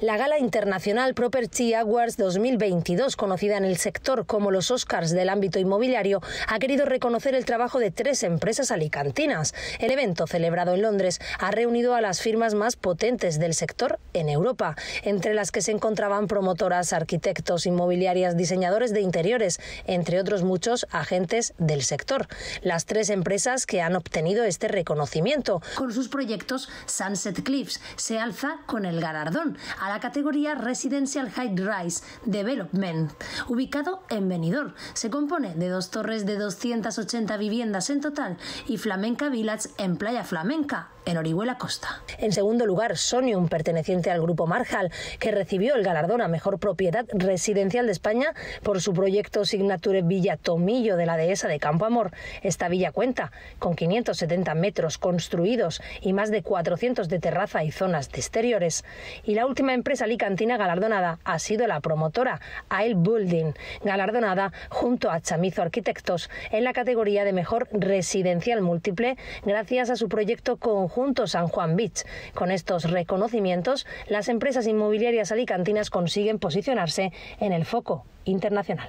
La gala internacional Property Awards 2022, conocida en el sector como los Oscars del ámbito inmobiliario, ha querido reconocer el trabajo de tres empresas alicantinas. El evento, celebrado en Londres, ha reunido a las firmas más potentes del sector en Europa, entre las que se encontraban promotoras, arquitectos, inmobiliarias, diseñadores de interiores, entre otros muchos agentes del sector. Las tres empresas que han obtenido este reconocimiento. Con sus proyectos, Sunset Cliffs se alza con el galardón la categoría Residential High Rise Development, ubicado en Benidorm. Se compone de dos torres de 280 viviendas en total y Flamenca Village en Playa Flamenca, en Orihuela Costa. En segundo lugar, Sonium, perteneciente al grupo Marjal, que recibió el galardón a mejor propiedad residencial de España por su proyecto Signature Villa Tomillo de la dehesa de Campo Amor. Esta villa cuenta con 570 metros construidos y más de 400 de terraza y zonas de exteriores. Y la última empresa alicantina galardonada ha sido la promotora AEL Building, galardonada junto a Chamizo Arquitectos en la categoría de mejor residencial múltiple gracias a su proyecto conjunto San Juan Beach. Con estos reconocimientos, las empresas inmobiliarias alicantinas consiguen posicionarse en el foco internacional.